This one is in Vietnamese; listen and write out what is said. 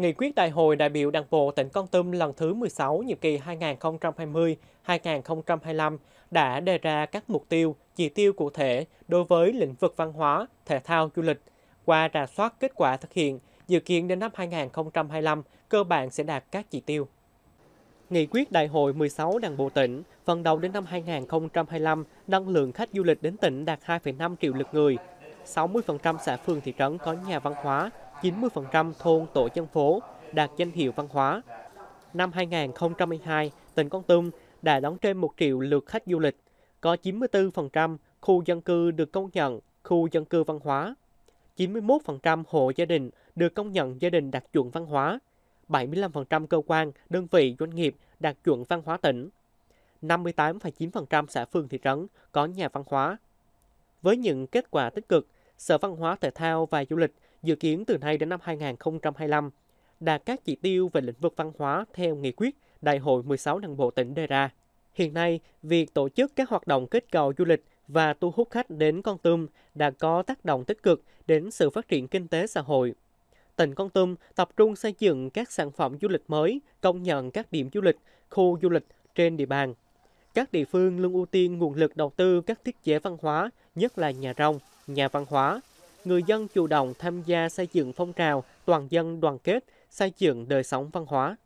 Nghị quyết đại hội đại biểu Đảng bộ tỉnh Con Tum lần thứ 16 nhiệm kỳ 2020-2025 đã đề ra các mục tiêu, chỉ tiêu cụ thể đối với lĩnh vực văn hóa, thể thao, du lịch. Qua rà soát kết quả thực hiện, dự kiến đến năm 2025 cơ bản sẽ đạt các chỉ tiêu. Nghị quyết Đại hội 16 Đảng bộ tỉnh phần đầu đến năm 2025 năng lượng khách du lịch đến tỉnh đạt 2,5 triệu lượt người, 60% xã phường thị trấn có nhà văn hóa, 90% thôn tổ dân phố đạt danh hiệu văn hóa. Năm 2022, tỉnh Con Tum đã đón trên 1 triệu lượt khách du lịch, có 94% khu dân cư được công nhận khu dân cư văn hóa, 91% hộ gia đình được công nhận gia đình đạt chuẩn văn hóa, 75% cơ quan, đơn vị, doanh nghiệp đạt chuẩn văn hóa tỉnh, 58,9% xã phường thị trấn có nhà văn hóa. Với những kết quả tích cực, Sở Văn hóa Thể thao và Du lịch dự kiến từ nay đến năm 2025, đạt các chỉ tiêu về lĩnh vực văn hóa theo nghị quyết Đại hội 16 Đảng bộ tỉnh đề ra. Hiện nay, việc tổ chức các hoạt động kết cầu du lịch và thu hút khách đến Con Tum đã có tác động tích cực đến sự phát triển kinh tế xã hội. Tỉnh Con Tum tập trung xây dựng các sản phẩm du lịch mới, công nhận các điểm du lịch, khu du lịch trên địa bàn. Các địa phương luôn ưu tiên nguồn lực đầu tư các thiết chế văn hóa, nhất là nhà rong, nhà văn hóa, người dân chủ động tham gia xây dựng phong trào toàn dân đoàn kết, xây dựng đời sống văn hóa.